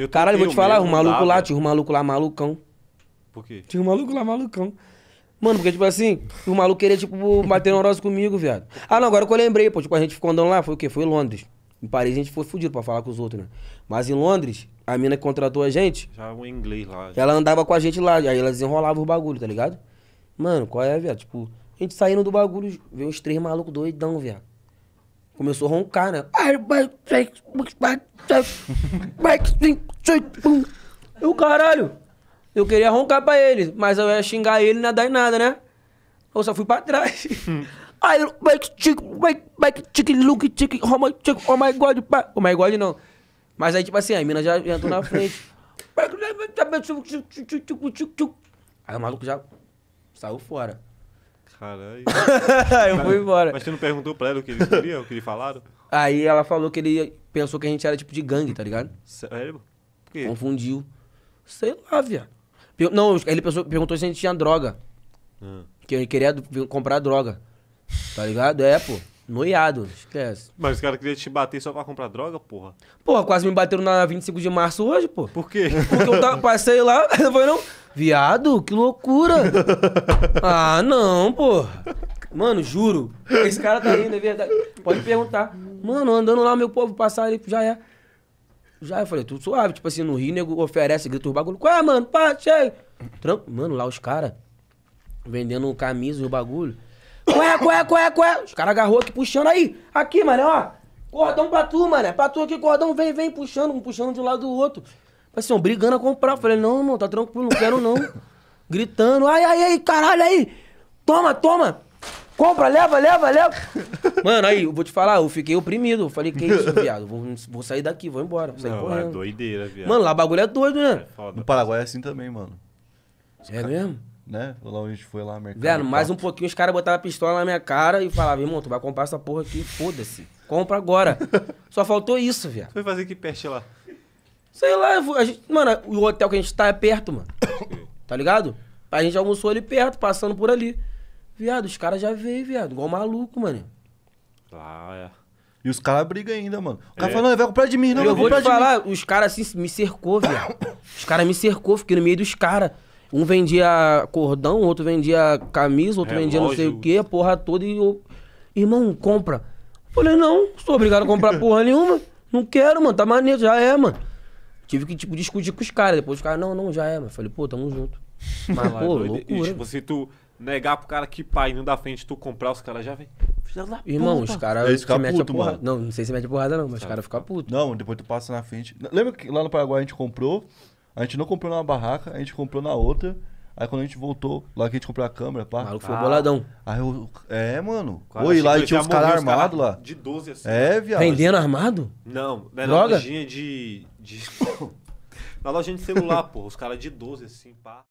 eu Caralho, vou te falar, o maluco lá, tinha um maluco lá malucão. Por quê? Tinha um maluco lá malucão. Mano, porque, tipo assim, o maluco queria, tipo, bater neurose comigo, viado. Ah, não, agora que eu lembrei, pô. Tipo, a gente ficou andando lá, foi o quê? Foi em Londres. Em Paris a gente foi fudido pra falar com os outros, né? Mas em Londres, a mina que contratou a gente. Já é um inglês lá. Ela andava com a gente lá, aí ela desenrolava o bagulho, tá ligado? Mano, qual é, viado? Tipo, a gente saindo do bagulho, veio uns três malucos doidão, viado. Começou a roncar, né? Ah, é eu, caralho, eu queria roncar pra ele, mas eu ia xingar ele e não ia dar em nada, né? Eu só fui pra trás. Aí, look, oh my, oh my god, Oh my god, não. Mas aí, tipo assim, a mina já entrou na frente. Aí o maluco já saiu fora. Caralho. eu fui embora. Mas você não perguntou pra ela o que eles queriam, o que eles falaram? Aí ela falou que ele pensou que a gente era tipo de gangue, tá ligado? Sério? Por quê? Confundiu. Sei lá, viado. Não, ele pensou, perguntou se a gente tinha droga. Hum. Que ele queria comprar droga. Tá ligado? É, pô. Noiado, esquece. Mas os caras queriam te bater só pra comprar droga, porra? Porra, quase me bateram na 25 de março hoje, pô. Por quê? Porque eu tava, passei lá, não foi não? Viado, que loucura. ah, não, pô. Mano, juro. Esse cara tá rindo, é verdade. Pode perguntar. Mano, andando lá, meu povo passar ali, já é. Já, eu falei, tudo suave. Tipo assim, no Rio, nego oferece, grita os bagulho. Qual é, mano? Pá, chega. Trampo. Mano, lá os caras vendendo camisa e o bagulho. Coé, coé, coé, coé. Os caras agarrou aqui puxando aí. Aqui, mano, ó. Cordão pra tu, mano. É pra tu aqui, cordão, vem, vem, puxando, um puxando de um lado do outro. Assim, ó, brigando a comprar. Falei, não, irmão, tá tranquilo, não quero não. Gritando, ai, ai, ai, caralho, aí. Toma, toma. Compra, leva, leva, leva. Mano, aí, eu vou te falar, eu fiquei oprimido. Eu falei, que isso, viado? Vou, vou sair daqui, vou embora. Vou sair não, é correndo. é doideira, viado. Mano, lá o bagulho é doido, né? É no Paraguai é assim também, mano. Os é cara... mesmo? né? Lá onde a gente foi lá, mercado. Velho, mais um pouquinho os caras botavam a pistola na minha cara e falavam, irmão, tu vai comprar essa porra aqui, foda-se. Compra agora. Só faltou isso, velho. foi fazer que peste lá? Sei lá, a gente, mano, o hotel que a gente tá é perto, mano. tá ligado? A gente almoçou ali perto, passando por ali. Viado, os caras já veio, viado. Igual maluco, mano. Lá, ah, é. E os caras brigam ainda, mano. O cara é. não vai comprar de mim, não, eu vai de mim. Eu vou te falar, os caras assim me cercou, viado. Os caras me cercou, fiquei no meio dos caras. Um vendia cordão, outro vendia camisa, outro Relógio. vendia não sei o que, a porra toda. E eu, irmão, compra. Falei, não, sou obrigado a comprar porra nenhuma. Não quero, mano, tá maneiro, já é, mano. Tive que, tipo, discutir com os caras. Depois os caras, não, não, já é, mano. Falei, pô, tamo junto. Mas, é pô, loucura. E, tipo, se tu negar pro cara que pai não da frente tu comprar, os caras já vem. Irmão, os caras é se mete a porrada. Não, não sei se mete a porrada, não, mas os caras ficam putos. Não, depois tu passa na frente. Lembra que lá no Paraguai a gente comprou? A gente não comprou numa barraca, a gente comprou na outra. Aí quando a gente voltou, lá que a gente comprou a câmera, pá. O maluco foi boladão. Aí eu. É, mano. Cara, Oi, lá e tinha uns caras armados cara lá. De 12 assim. É, viado. Vendendo armado? Não, na é lojinha de. de... na lojinha de celular, pô. Os caras de 12 assim, pá.